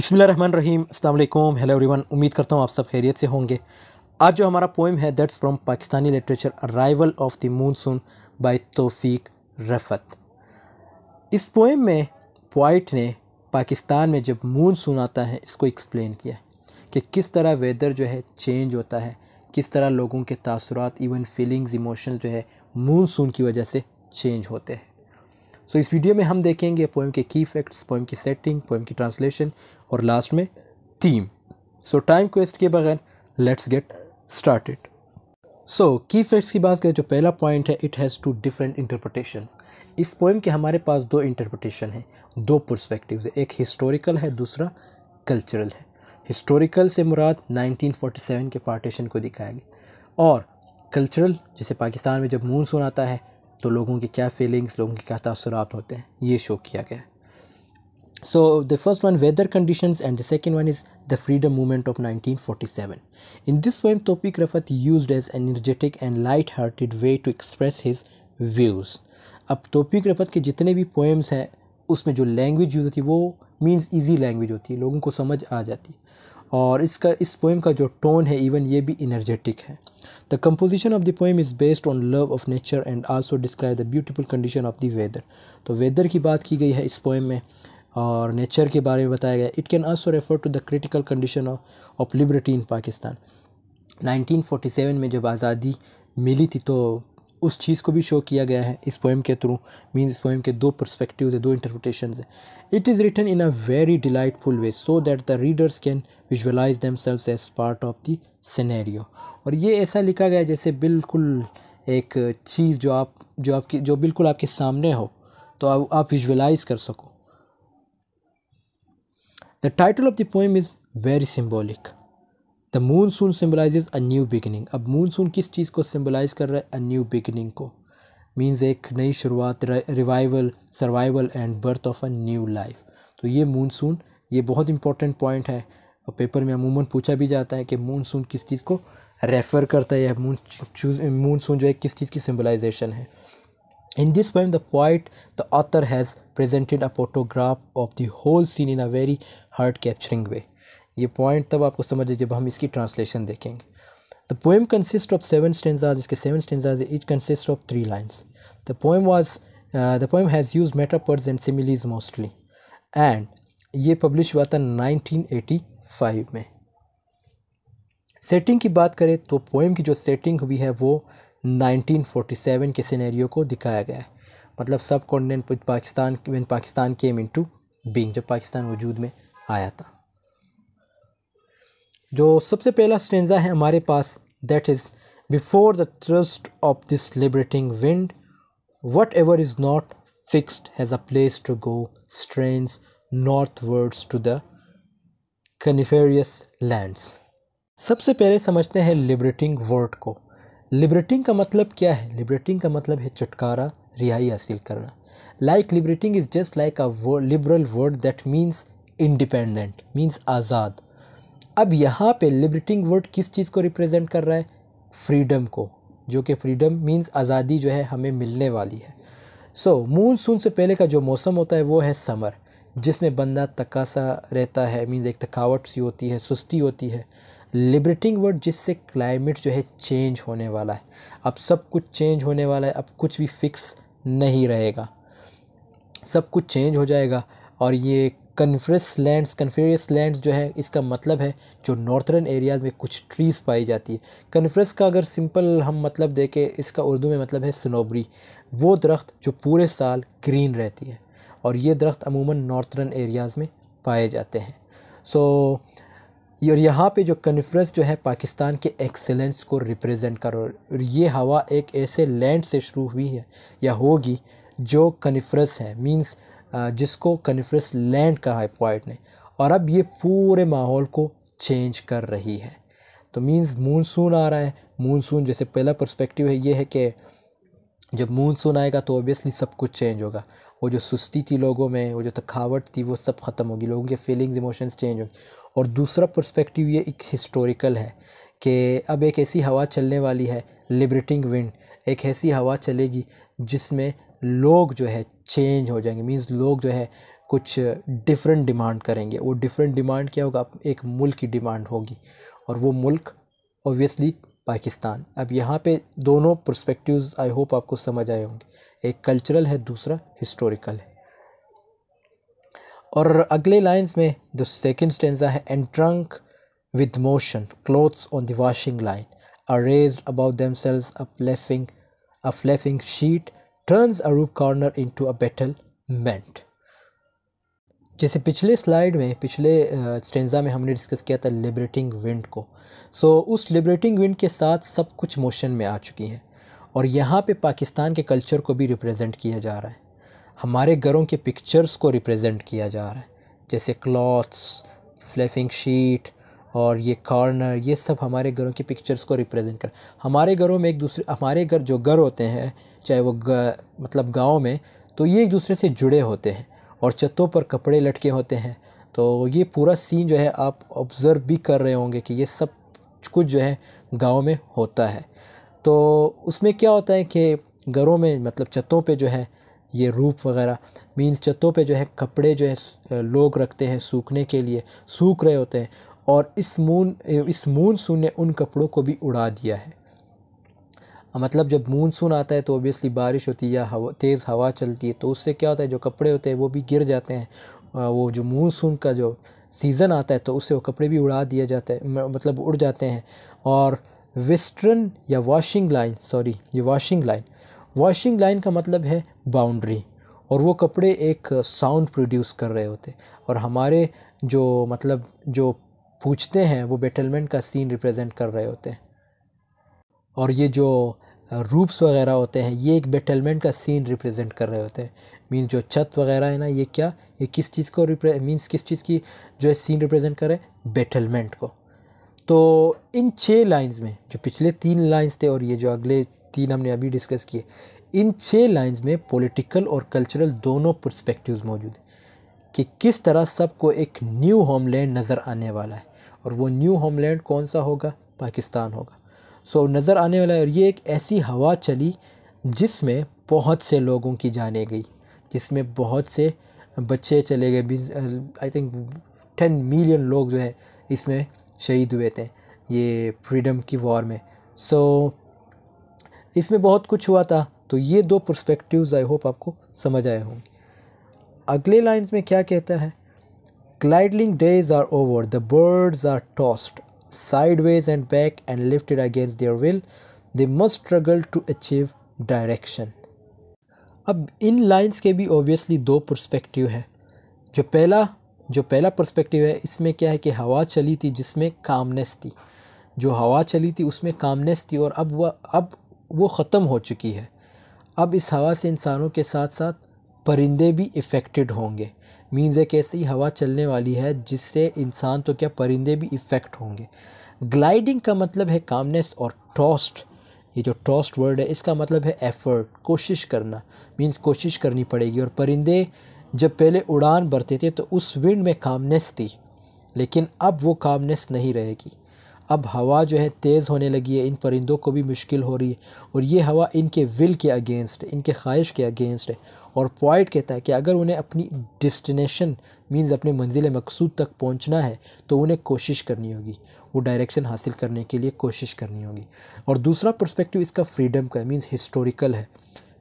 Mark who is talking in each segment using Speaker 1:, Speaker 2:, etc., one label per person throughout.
Speaker 1: बिसमिल्ल run रहीम अल्लाम hello everyone उम्मीद करता हूँ आप सब खैरियत से होंगे आज जो हमारा पोइम है that's from Pakistani literature arrival of the monsoon by Taufiq Rafat इस पोइम में पोइट ने पाकिस्तान में जब मूनसून आता है इसको एक्सप्लेन किया कि किस तरह वेदर जो है चेंज होता है किस तरह लोगों के तासरात इवन फीलिंग्स इमोशन जो है मूनसून की वजह से चेंज होते हैं सो so, इस वीडियो में हम देखेंगे पोएम के की फैक्ट्स पोइम की सेटिंग पोइम की ट्रांसलेशन और लास्ट में थीम सो टाइम क्वेस्ट के बगैर लेट्स गेट स्टार्टेड सो की फैक्ट्स की बात करें जो पहला पॉइंट है it has two different interpretation इस पोइम के हमारे पास दो इंटरप्रटेशन हैं दो परस्पेक्टिव है एक हिस्टोरिकल है दूसरा कल्चरल है हिस्टोरिकल से मुराद 1947 के पार्टीशन को दिखाया गया और कल्चरल जैसे पाकिस्तान में जब मून सून आता है तो लोगों के क्या फीलिंग्स लोगों के क्या तसरात होते हैं ये शो किया गया है so the first one weather conditions and the second one is the freedom movement of 1947 in this poem tawfiq rafat used as an energetic and light-hearted way to express his views अब तोपिक रफत के जितने भी poems हैं उसमें जो language use होती है वो मीन्स इजी लैंग्वेज होती है लोगों को समझ आ जाती और इसका इस पोएम का जो टोन है इवन ये भी इनर्जेटिक है the composition of the poem is based on love of nature and also describe the beautiful condition of the weather तो वेदर की बात की गई है इस पोएम में और नेचर के बारे में बताया गया it can also refer to the critical condition of liberty in Pakistan 1947 में जब आज़ादी मिली थी तो उस चीज़ को भी शो किया गया है इस पोएम के थ्रू मीन इस पोएम के दो परस्पेक्टिव है दो इंटरप्रटेशन है it is written in a very delightful way so that the readers can visualize themselves as part of the scenario और ये ऐसा लिखा गया जैसे बिल्कुल एक चीज़ जो आप जो आपकी जो बिल्कुल आपके सामने हो तो आप आप विजुअलाइज़ कर सको The title of the poem is very symbolic. The monsoon symbolize a new beginning अब मूनसून किस चीज़ को सिम्बलाइज़ कर रहा है अ न्यू बिगनिंग को मीन्स एक नई शुरुआत revival survival and birth of a new life तो ये मूनसून ये बहुत इंपॉर्टेंट पॉइंट है और पेपर में अमूमन पूछा भी जाता है कि मूनसून किस चीज़ को रेफ़र करता है या मून मून जो है किस चीज़ की सिम्बलाइजेशन है In this poem, the poet, the author has presented a photograph of the whole scene in a very heart capturing way. ये पॉइंट तब आपको समझ जब हम इसकी ट्रांसलेशन देखेंगे the poem consist of seven stanzas इसके seven stanzas each consist of three lines the poem was the poem has use metaphors and similes mostly and ये पब्लिश हुआ था 1985 में सेटिंग की बात करें तो पोएम की जो सेटिंग हुई है वो 1947 के सिनेरियो को दिखाया गया है मतलब subcontinent Pakistan one Pakistan came into being जब पाकिस्तान वजूद में आया था जो सबसे पहला स्टेंजा है हमारे पास that is before the thrust of this liberating wind whatever is not fixed has a place to go strains northwards to the coniferous lands सबसे पहले समझते हैं लिबरेटिंग वर्ड को लिबरेटिंग का मतलब क्या है लिबरेटिंग का मतलब है छुटकारा रिहाई हासिल करना like liberating is just like a liberal word that means independent means आज़ाद अब यहाँ पे लिबरेटिंग वर्ड किस चीज़ को रिप्रेजेंट कर रहा है फ्रीडम को जो कि फ्रीडम मीन्स आज़ादी जो है हमें मिलने वाली है सो so, मूनसून से पहले का जो मौसम होता है वो है समर जिसमें बंदा तकासा रहता है मीन्स एक थकावट सी होती है सुस्ती होती है लिबरेटिंग वर्ड जिससे क्लाइमेट जो है चेंज होने वाला है अब सब कुछ चेंज होने वाला है अब कुछ भी फिक्स नहीं रहेगा सब कुछ चेंज हो जाएगा और ये कन्फ्रेस लैंड्स कन्फ्रेस लैंड्स जो है इसका मतलब है जो नॉर्थर्न एरियाज़ में कुछ ट्रीज़ पाई जाती है कन्फ्रेस का अगर सिंपल हम मतलब देखें इसका उर्दू में मतलब है सनोबरी वो दरख्त जो पूरे साल ग्रीन रहती है और ये दरख्त अमूमन नॉर्थर्न एरियाज़ में पाए जाते हैं सो so, और यहाँ पे जो कन्फ्रेंस जो है पाकिस्तान के एक्सेलेंस को रिप्रेजेंट करो और ये हवा एक ऐसे लैंड से शुरू हुई है या होगी जो कन्फ्रेंस है मींस जिसको कन्फ्रेंस लैंड कहा है पॉइंट ने और अब ये पूरे माहौल को चेंज कर रही है तो मींस मूनसून आ रहा है मूनसून जैसे पहला पर्सपेक्टिव है ये है कि जब मूनसून आएगा तो ओबियसली सब कुछ चेंज होगा वो जो सुस्ती थी लोगों में वो जो थकावट थी वो सब ख़त्म होगी लोगों के फीलिंग्स इमोशंस चेंज होंगे और दूसरा पर्सपेक्टिव ये एक हिस्टोरिकल है कि अब एक ऐसी हवा चलने वाली है लिबरेटिंग विंड एक ऐसी हवा चलेगी जिसमें लोग जो है चेंज हो जाएंगे मींस लोग जो है कुछ डिफरेंट डिमांड करेंगे वो डिफरेंट डिमांड क्या होगा एक मुल्क की डिमांड होगी और वो मुल्क ओबियसली पाकिस्तान अब यहाँ पे दोनों पर्सपेक्टिव्स आई होप आपको समझ आए होंगे एक कल्चरल है दूसरा हिस्टोरिकल है और अगले लाइंस में जो सेकंड स्टेंजा है and drunk with motion clothes on the washing line are raise about themselves a flapping a flapping sheet turns a rude corner into a battlement जैसे पिछले slide में पिछले stanza में हमने discuss किया था liberating wind को so so, उस लिबरेटिंग विंड के साथ सब कुछ मोशन में आ चुकी हैं और यहाँ पे पाकिस्तान के कल्चर को भी रिप्रेजेंट किया जा रहा है हमारे घरों के पिक्चर्स को रिप्रेजेंट किया जा रहा है जैसे क्लॉथ्स फ्लैफिंग शीट और ये कॉर्नर ये सब हमारे घरों के पिक्चर्स को रिप्रेजेंट कर हमारे घरों में एक दूसरे हमारे घर जो घर होते हैं चाहे वो मतलब गांव में तो ये एक दूसरे से जुड़े होते हैं और छतों पर कपड़े लटके होते हैं तो ये पूरा सीन जो है आप ऑब्ज़र्व भी कर रहे होंगे कि ये सब कुछ जो है गाँव में होता है तो उसमें क्या होता है कि घरों में मतलब छतों पर जो है ये रूप वगैरह मीन्स छतों पे जो है कपड़े जो है लोग रखते हैं सूखने के लिए सूख रहे होते हैं और इस मून इस मूनसून ने उन कपड़ों को भी उड़ा दिया है मतलब जब मूनसून आता है तो ओबियसली बारिश होती है या हवा तेज़ हवा चलती है तो उससे क्या होता है जो कपड़े होते हैं वो भी गिर जाते हैं वो जो मूनसून का जो सीज़न आता है तो उससे वो कपड़े भी उड़ा दिया जाता है मतलब उड़ जाते हैं और वेस्टर्न या वॉशिंग लाइन सॉरी ये वॉशिंग लाइन वॉशिंग लाइन का मतलब है बाउंड्री और वो कपड़े एक साउंड प्रोड्यूस कर रहे होते और हमारे जो मतलब जो पूछते हैं वो बेटलमेंट का सीन रिप्रेजेंट कर रहे होते हैं और ये जो रूप्स वगैरह होते हैं ये एक बेटलमेंट का सीन रिप्रेजेंट कर रहे होते हैं मीन जो छत वगैरह है ना ये क्या ये किस चीज़ को रिप्रे मीन्स किस चीज़ की जो है सीन रिप्रेजेंट करे बेटलमेंट को तो इन छः लाइंस में जो पिछले तीन लाइंस थे और ये जो अगले तीन हमने अभी डिस्कस किए इन छः लाइंस में पॉलिटिकल और कल्चरल दोनों पर्सपेक्टिव्स मौजूद हैं कि किस तरह सबको एक न्यू होमलैंड नज़र आने वाला है और वो न्यू होमलैंड कौन सा होगा पाकिस्तान होगा सो so, नज़र आने वाला है और ये एक ऐसी हवा चली जिसमें बहुत से लोगों की जाने गई जिसमें बहुत से बच्चे चले गए आई थिंक टेन मिलियन लोग जो है इसमें शहीद हुए थे ये फ्रीडम की वॉर में सो so, इसमें बहुत कुछ हुआ था तो ये दो पर्सपेक्टिव्स आई होप आपको समझ आए होंगे अगले लाइन्स में क्या कहता है gliding days are over the birds are tossed sideways and back and lifted against their will they must struggle to achieve direction अब इन लाइंस के भी ऑब्वियसली दो परस्पेक्टिव हैं जो पहला जो पहला परस्पेक्टिव है इसमें क्या है कि हवा चली थी जिसमें कामनेस थी जो हवा चली थी उसमें कामनेस थी और अब वह अब वो ख़त्म हो चुकी है अब इस हवा से इंसानों के साथ साथ परिंदे भी इफ़ेक्टेड होंगे मीन्स एक ऐसी हवा चलने वाली है जिससे इंसान तो क्या परिंदे भी इफ़ेक्ट होंगे ग्लाइडिंग का मतलब है कामनेस और टॉस्ट ये जो टॉस्ट वर्ड है इसका मतलब है एफ़र्ट कोशिश करना मीन्स कोशिश करनी पड़ेगी और परिंदे जब पहले उड़ान भरते थे तो उस विंड में कामनेस थी लेकिन अब वो कामनेस नहीं रहेगी अब हवा जो है तेज़ होने लगी है इन परिंदों को भी मुश्किल हो रही है और ये हवा इनके विल के अगेंस्ट इनके ख्वाहिश के अगेंस्ट है और पॉइंट कहता है कि अगर उन्हें अपनी डिस्टिनेशन मींस अपने मंजिल मकसूद तक पहुंचना है तो उन्हें कोशिश करनी होगी वो डायरेक्शन हासिल करने के लिए कोशिश करनी होगी और दूसरा पर्सपेक्टिव इसका फ्रीडम का मीन्स हिस्टोरिकल है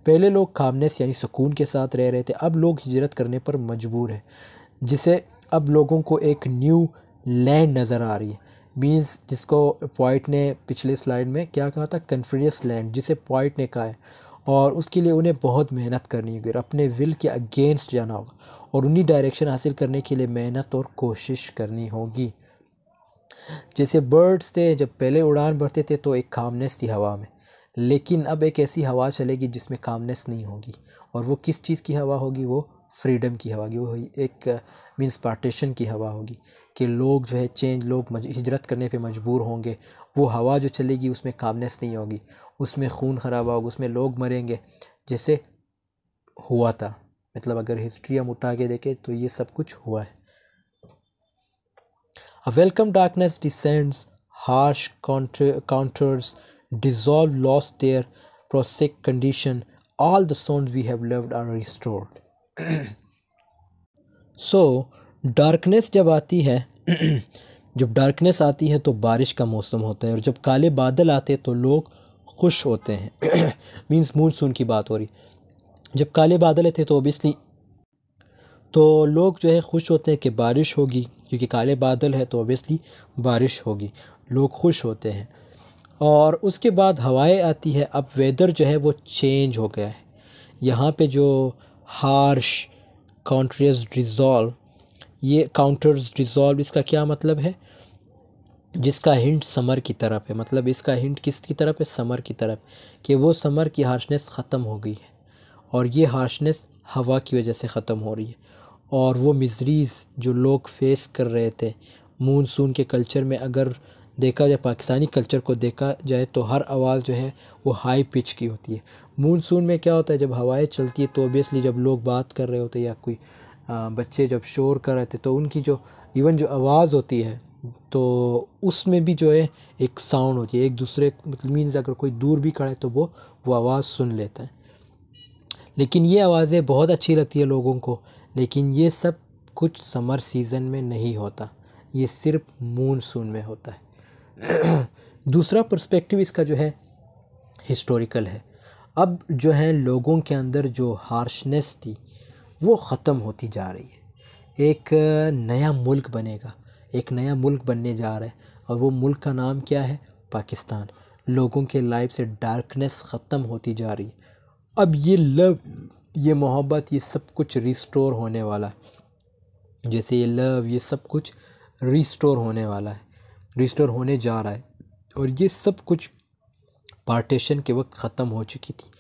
Speaker 1: पहले लोग कामनेस यानी सुकून के साथ रह रहे थे अब लोग हिजरत करने पर मजबूर हैं जिसे अब लोगों को एक न्यू लैंड नज़र आ रही है मीन्स जिसको पॉइट ने पिछले स्लाइड में क्या कहा था कन्फ्यूरियस लैंड जिसे पॉइट ने कहा है और उसके लिए उन्हें बहुत मेहनत करनी होगी और अपने विल के अगेंस्ट जाना होगा और उन्हीं डायरेक्शन हासिल करने के लिए मेहनत और कोशिश करनी होगी जैसे बर्ड्स थे जब पहले उड़ान भरते थे तो एक कामनेस थी हवा में लेकिन अब एक ऐसी हवा चलेगी जिसमें कामनेस नहीं होगी और वो किस चीज़ की हवा होगी वो फ्रीडम की हवा होगी वो एक मीन्स पार्टीशन की हवा होगी कि लोग जो है चेंज लोग हिजरत करने पे मजबूर होंगे वो हवा जो चलेगी उसमें कामनेस नहीं होगी उसमें खून ख़राब होगा उसमें लोग मरेंगे जैसे हुआ था मतलब अगर हिस्ट्री हम उठा के देखें तो ये सब कुछ हुआ है a welcome darkness descends harsh counters dissolve lose their prosaic condition all the the we have loved are restored so so darkness जब आती है जब डार्कनेस आती है तो बारिश का मौसम होता है और जब काले बादल आते हैं तो लोग खुश होते हैं मींस मूनसून की बात हो रही जब काले बादल थे तो ओबियसली तो लोग जो है खुश होते हैं कि बारिश होगी क्योंकि काले बादल है तो ओबियसली बारिश होगी लोग खुश होते हैं और उसके बाद हवाएं आती है अब वेदर जो है वो चेंज हो गया है यहाँ पे जो हार्श कॉन्ट्रियस रिजॉल्व ये काउंटर्स डिज़ोल्व इसका क्या मतलब है जिसका हिंट समर की तरफ है मतलब इसका हिंट किस की तरफ है समर की तरफ कि वो समर की हार्शनेस ख़त्म हो गई है और ये हार्शनेस हवा की वजह से ख़त्म हो रही है और वो मिजरीज़ जो लोग फेस कर रहे थे मानसून के कल्चर में अगर देखा जाए पाकिस्तानी कल्चर को देखा जाए तो हर आवाज़ जो है वो हाई पिच की होती है मानसून में क्या होता है जब हवाएं चलती है तो ओबियसली जब लोग बात कर रहे होते हैं या कोई बच्चे जब शोर कर रहे थे तो उनकी जो इवन जो आवाज़ होती है तो उसमें भी जो है एक साउंड होती है एक दूसरे मतलब मीन्स अगर कोई दूर भी खड़ा है तो वो वो आवाज़ सुन लेता है लेकिन ये आवाज़ें बहुत अच्छी लगती है लोगों को लेकिन ये सब कुछ समर सीज़न में नहीं होता ये सिर्फ मून सून में होता है दूसरा पर्सपेक्टिव इसका जो है हिस्टोरिकल है अब जो है लोगों के अंदर जो हार्शनेस थी वो ख़त्म होती जा रही है एक नया मुल्क बनेगा एक नया मुल्क बनने जा रहा है और वो मुल्क का नाम क्या है पाकिस्तान लोगों के लाइफ से डार्कनेस ख़त्म होती जा रही है अब ये लव ये मोहब्बत ये सब कुछ रिस्टोर होने वाला है जैसे ये लव ये सब कुछ रिस्टोर होने वाला है रिस्टोर होने जा रहा है और ये सब कुछ पार्टीशन के वक्त ख़त्म हो चुकी थी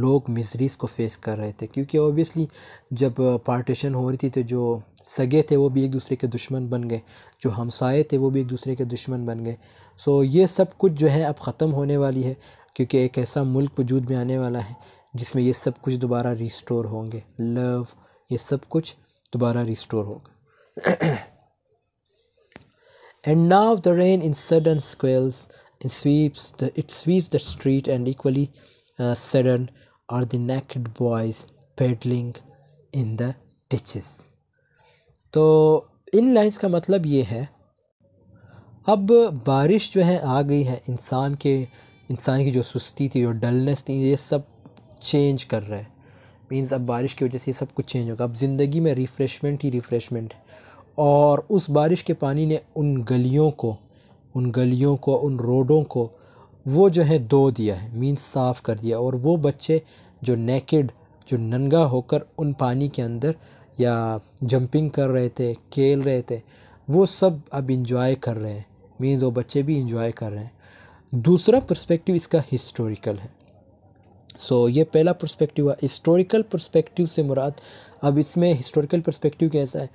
Speaker 1: लोग मिजरीज़ को फेस कर रहे थे क्योंकि ओबियसली जब पार्टीशन हो रही थी तो जो सगे थे वो भी एक दूसरे के दुश्मन बन गए जो हमसाए थे वो भी एक दूसरे के दुश्मन बन गए सो ये सब कुछ जो है अब ख़त्म होने वाली है क्योंकि एक ऐसा मुल्क वजूद में आने वाला है जिसमें ये सब कुछ दोबारा रिस्टोर होंगे लव ये सब कुछ दोबारा रिस्टोर होगा and now the rain in sudden squalls in sweeps it sweep the street and equally sudden uh, are the naked boys paddling in the ditches तो इन लाइन्स का मतलब ये है अब बारिश जो है आ गई है इंसान के इंसान की जो सुस्ती थी जो डलनेस थी ये सब चेंज कर रहा है मीन्स अब बारिश की वजह से ये सब कुछ चेंज होगा अब ज़िंदगी में रिफ़्रेशमेंट ही रिफ़्रेशमेंट है और उस बारिश के पानी ने उन गलियों को उन गलियों को उन रोडों को वो जो है दो दिया है मीन साफ़ कर दिया और वो बच्चे जो नेकेड जो नंगा होकर उन पानी के अंदर या जंपिंग कर रहे थे खेल रहे थे वो सब अब इंजॉय कर रहे हैं मीन्स वो बच्चे भी इंजॉय कर रहे हैं दूसरा पर्सपेक्टिव इसका हिस्टोरिकल है सो so, ये पहला पर्सपेक्टिव है हिस्टोरिकल पर्सपेक्टिव से मुराद अब इसमें हिस्टोरिकल पर्सपेक्टिव कैसा है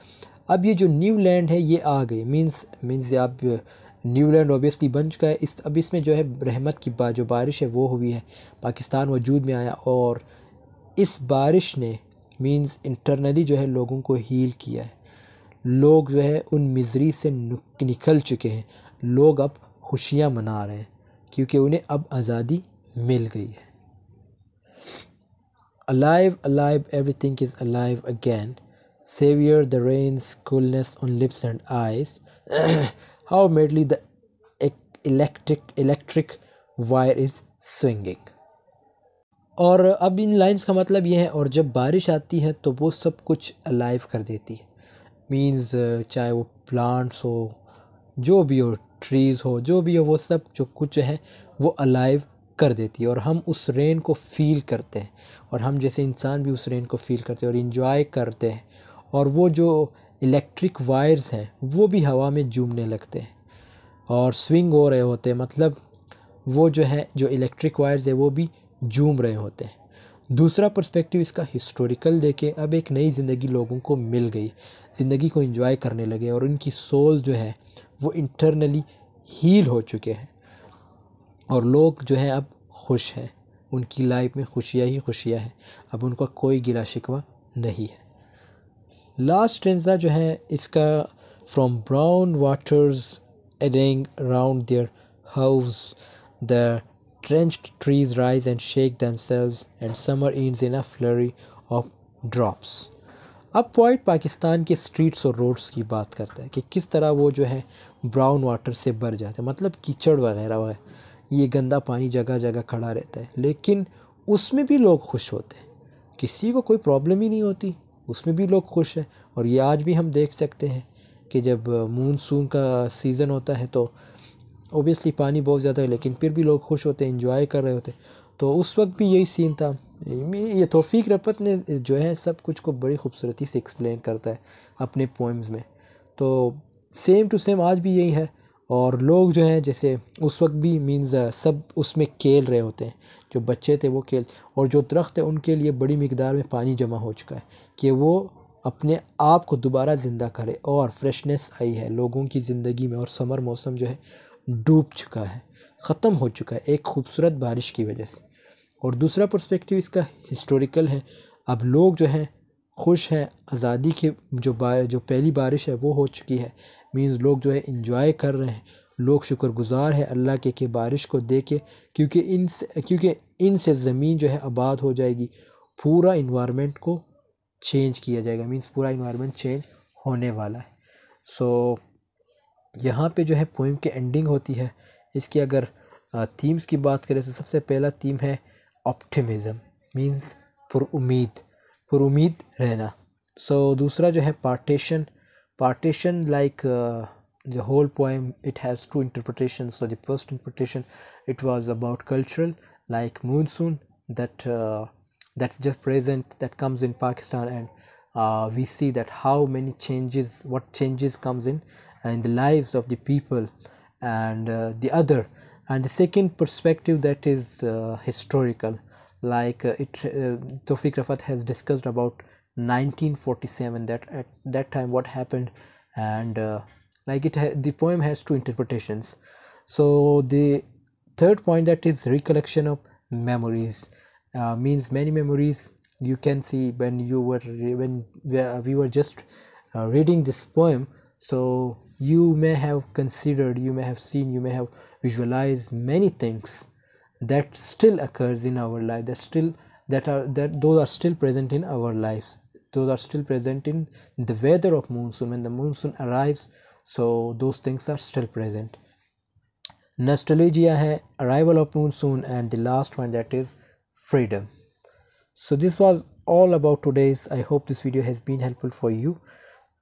Speaker 1: अब ये जो न्यू लैंड है ये आ गई मीन्स मीन्स आप न्यूलैंड ओबियसली बन चुका है इस अब इसमें जो है रहमत की बा, जो बारिश है वो हुई है पाकिस्तान वजूद में आया और इस बारिश ने मींस इंटरनली जो है लोगों को हील किया है लोग जो है उन मिजरी से निकल चुके हैं लोग अब खुशियाँ मना रहे हैं क्योंकि उन्हें अब आज़ादी मिल गई है alive alive everything is alive again savour the rain's coolness on lips and eyes how madly the electric electric wire is swinging और अब इन लाइंस का मतलब ये है और जब बारिश आती है तो वो सब कुछ अलाइव कर देती है मीन्स चाहे वो प्लांट्स हो जो भी हो ट्रीज़ हो जो भी हो वो सब जो कुछ है वो अलाइव कर देती है और हम उस रेन को फील करते हैं और हम जैसे इंसान भी उस रेन को फील करते हैं और इन्जॉय करते हैं और वो जो इलेक्ट्रिक वायर्स हैं वो भी हवा में जूमने लगते हैं और स्विंग हो रहे होते हैं मतलब वो जो है जो इलेक्ट्रिक वायर्स है वो भी जूम रहे होते हैं दूसरा पर्सपेक्टिव इसका हिस्टोरिकल देखे अब एक नई ज़िंदगी लोगों को मिल गई ज़िंदगी को इंजॉय करने लगे और उनकी सोल जो है वो इंटरनली हील हो चुके हैं और लोग जो है अब खुश हैं उनकी लाइफ में खुशियाँ ही खुशियाँ हैं अब उनका कोई गिला शिकवा नहीं है लास्ट ट्रेंजा जो है इसका from brown waters eddying round their house the trees rise and shake themselves and summer end in a flurry of drops अब पॉइंट पाकिस्तान के स्ट्रीट्स और रोड्स की बात करता है कि किस तरह वो जो है ब्राउन वाटर से भर जाते हैं मतलब कीचड़ वगैरह वगैरह ये गंदा पानी जगह जगह खड़ा रहता है लेकिन उसमें भी लोग खुश होते हैं किसी को कोई प्रॉब्लम ही नहीं होती उसमें भी लोग खुश हैं और ये आज भी हम देख सकते हैं कि जब मानसून का सीज़न होता है तो ओबियसली पानी बहुत ज़्यादा है लेकिन फिर भी लोग खुश होते हैं इंजॉय कर रहे होते तो उस वक्त भी यही सीन था ये तोफ़ी रपत ने जो है सब कुछ को बड़ी खूबसूरती से एक्सप्लेन करता है अपने पोइम्स में तो सेम टू सेम आज भी यही है और लोग जो हैं जैसे उस वक्त भी मीन्स सब उसमें खेल रहे होते हैं जो बच्चे थे वो खेल और जो दरख्त है उनके लिए बड़ी मकदार में पानी जमा हो चुका है कि वो अपने आप को दोबारा ज़िंदा करे और फ्रेशनेस आई है लोगों की ज़िंदगी में और समर मौसम जो है डूब चुका है ख़त्म हो चुका है एक खूबसूरत बारिश की वजह से और दूसरा पर्सपेक्टिव इसका हिस्टोरिकल है अब लोग जो हैं खुश हैं आज़ादी के जो जो पहली बारिश है वो हो चुकी है मींस लोग जो है इंजॉय कर रहे हैं लोग शुक्रगुजार हैं अल्लाह के कि बारिश को देखे क्योंकि इन क्योंकि इनसे ज़मीन जो है आबाद हो जाएगी पूरा इन्वामेंट को चेंज किया जाएगा मीन्स पूरा इन्वामेंट चेंज होने वाला है सो so, यहाँ पे जो है पोइम के एंडिंग होती है इसकी अगर थीम्स की बात करें तो सबसे पहला थीम है ऑप्टिमिज़म मींस पुरुद पुरुद रहना सो so, दूसरा जो है partition partition like the whole poem it has two interpretations so the first interpretation it was about cultural like monsoon that uh, that's just present that comes in pakistan and uh, we see that how many changes what changes comes in uh, in the lives of the people and uh, the other and the second perspective that is uh, historical like uh, it uh, Tawfiq Rafat has discussed about 1947 that at that time what happened and like it the poem has two interpretations so the third point that is recollection of memories uh, means many memories you can see when you were when we were just uh, reading this poem so you may have considered you may have seen you may have visualized many things that still occurs in our life that still that are that those are still present in our lives those are still present in the weather of monsoon when the monsoon arrives so two things are still present nostalgia है arrival of monsoon and the last one that is freedom so this was all about today's I hope this video has been helpful for you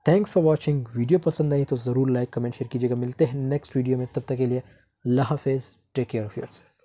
Speaker 1: thanks for watching video पसंद आई तो ज़रूर like comment share कीजिएगा मिलते हैं next video में तब तक के लिए अल्लाह हाफिज़ take care of your self